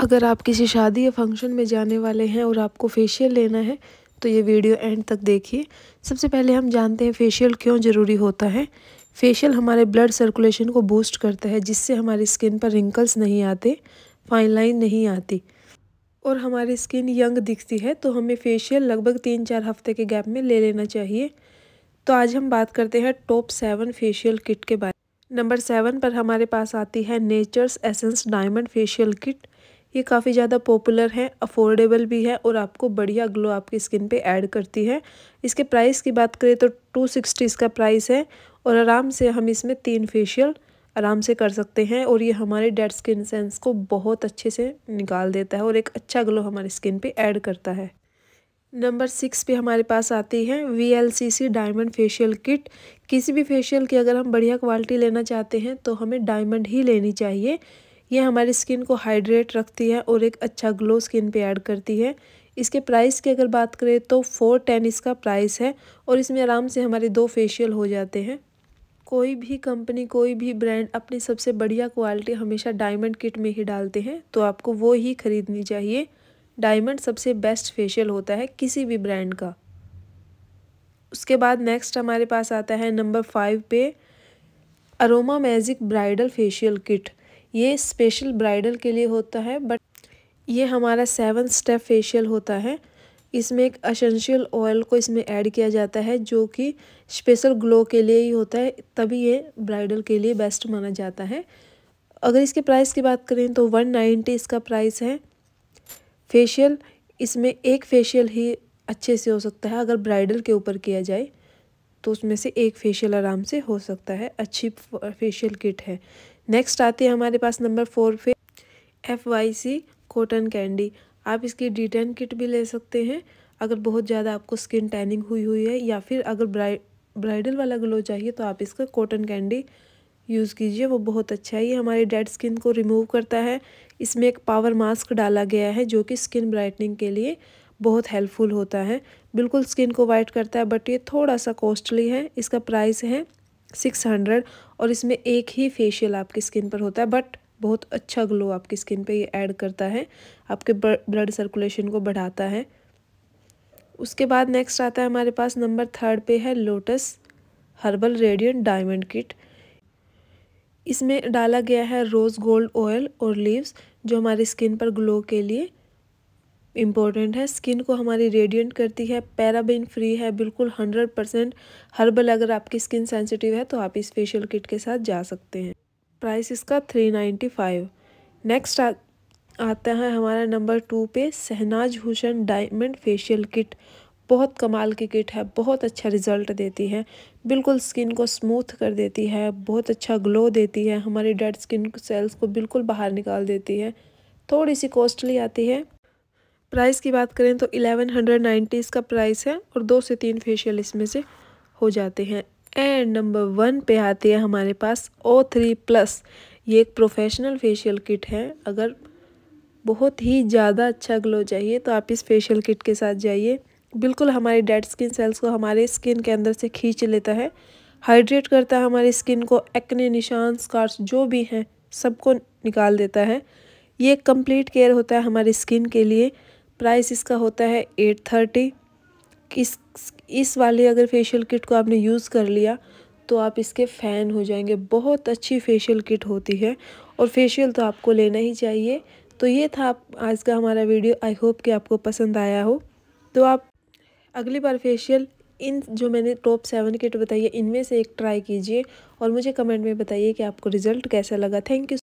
अगर आप किसी शादी या फंक्शन में जाने वाले हैं और आपको फेशियल लेना है तो ये वीडियो एंड तक देखिए सबसे पहले हम जानते हैं फेशियल क्यों ज़रूरी होता है फेशियल हमारे ब्लड सर्कुलेशन को बूस्ट करता है जिससे हमारी स्किन पर रिंकल्स नहीं आते फाइन लाइन नहीं आती और हमारी स्किन यंग दिखती है तो हमें फेशियल लगभग तीन चार हफ्ते के गैप में ले लेना चाहिए तो आज हम बात करते हैं टॉप सेवन फेशियल किट के बारे में नंबर सेवन पर हमारे पास आती है Nature's essence diamond facial kit ये काफ़ी ज़्यादा पॉपुलर है अफोर्डेबल भी है और आपको बढ़िया ग्लो आपकी स्किन पे ऐड करती है इसके प्राइस की बात करें तो टू सिक्सटी इसका प्राइस है और आराम से हम इसमें तीन फेशियल आराम से कर सकते हैं और ये हमारे डेड स्किन सेंस को बहुत अच्छे से निकाल देता है और एक अच्छा ग्लो हमारी स्किन पर ऐड करता है नंबर सिक्स पे हमारे पास आती है V L C C diamond facial kit किसी भी फेशियल की अगर हम बढ़िया क्वालिटी लेना चाहते हैं तो हमें डायमंड ही लेनी चाहिए यह हमारी स्किन को हाइड्रेट रखती है और एक अच्छा ग्लो स्किन पे ऐड करती है इसके प्राइस की अगर बात करें तो फोर टेन इसका प्राइस है और इसमें आराम से हमारे दो फेशियल हो जाते हैं कोई भी कंपनी कोई भी ब्रांड अपनी सबसे बढ़िया क्वालिटी हमेशा डायमंड किट में ही डालते हैं तो आपको वो ही ख़रीदनी चाहिए डायमंड सबसे बेस्ट फेशियल होता है किसी भी ब्रांड का उसके बाद नेक्स्ट हमारे पास आता है नंबर फाइव पे aroma magic bridal facial kit ये स्पेशल ब्राइडल के लिए होता है बट ये हमारा सेवन स्टेप फेशियल होता है इसमें एक असेंशियल ऑयल को इसमें ऐड किया जाता है जो कि स्पेशल ग्लो के लिए ही होता है तभी ये ब्राइडल के लिए बेस्ट माना जाता है अगर इसके प्राइस की बात करें तो वन नाइन्टी इसका प्राइस है फेशियल इसमें एक फेशियल ही अच्छे से हो सकता है अगर ब्राइडल के ऊपर किया जाए तो उसमें से एक फेशियल आराम से हो सकता है अच्छी फेशियल किट है नेक्स्ट आती है हमारे पास नंबर फोर पे F Y C cotton candy आप इसकी डिटेन किट भी ले सकते हैं अगर बहुत ज़्यादा आपको स्किन टैनिंग हुई हुई है या फिर अगर ब्राइ ब्राइडल वाला ग्लो चाहिए तो आप इसका कॉटन कैंडी यूज़ कीजिए वो बहुत अच्छा है ये हमारी डेड स्किन को रिमूव करता है इसमें एक पावर मास्क डाला गया है जो कि स्किन ब्राइटनिंग के लिए बहुत हेल्पफुल होता है बिल्कुल स्किन को वाइट करता है बट ये थोड़ा सा कॉस्टली है इसका प्राइस है सिक्स हंड्रेड और इसमें एक ही फेशियल आपकी स्किन पर होता है बट बहुत अच्छा ग्लो आपकी स्किन पे ये ऐड करता है आपके ब्लड सर्कुलेशन को बढ़ाता है उसके बाद नेक्स्ट आता है हमारे पास नंबर थर्ड पे है lotus herbal radiant diamond kit इसमें डाला गया है रोज़ गोल्ड ऑयल और लीव्स जो हमारी स्किन पर ग्लो के लिए इम्पॉर्टेंट है स्किन को हमारी रेडिएंट करती है पैराबिन फ्री है बिल्कुल हंड्रेड परसेंट हर्बल अगर आपकी स्किन सेंसिटिव है तो आप इस फेशियल किट के साथ जा सकते हैं प्राइस इसका थ्री नाइन्टी फाइव नेक्स्ट आता है हमारा नंबर टू पे Shahnaz Husain diamond facial kit बहुत कमाल की किट है बहुत अच्छा रिज़ल्ट देती है बिल्कुल स्किन को स्मूथ कर देती है बहुत अच्छा ग्लो देती है हमारी डेड स्किन सेल्स को बिल्कुल बाहर निकाल देती है थोड़ी सी कॉस्टली आती है प्राइस की बात करें तो एलेवन हंड्रेड नाइन्टी इसका प्राइस है और दो से तीन फेशियल इसमें से हो जाते हैं एंड नंबर वन पे आती है हमारे पास ओ थ्री प्लस ये एक प्रोफेशनल फेशियल किट है अगर बहुत ही ज़्यादा अच्छा ग्लो चाहिए तो आप इस फेशियल किट के साथ जाइए बिल्कुल हमारे डेड स्किन सेल्स को हमारे स्किन के अंदर से खींच लेता है हाइड्रेट करता है हमारी स्किन को एक्ने निशान स्कार्स जो भी हैं सबको निकाल देता है ये कंप्लीट केयर होता है हमारी स्किन के लिए प्राइस इसका होता है एट थर्टी इस इस वाले अगर फेशियल किट को आपने यूज़ कर लिया तो आप इसके फ़ैन हो जाएंगे बहुत अच्छी फेशियल किट होती है और फेशियल तो आपको लेना ही चाहिए तो ये था आज का हमारा वीडियो आई होप कि आपको पसंद आया हो तो आप अगली बार फेशियल इन जो मैंने टॉप सेवन किट बताई है इनमें से एक ट्राई कीजिए और मुझे कमेंट में बताइए कि आपको रिज़ल्ट कैसा लगा थैंक यू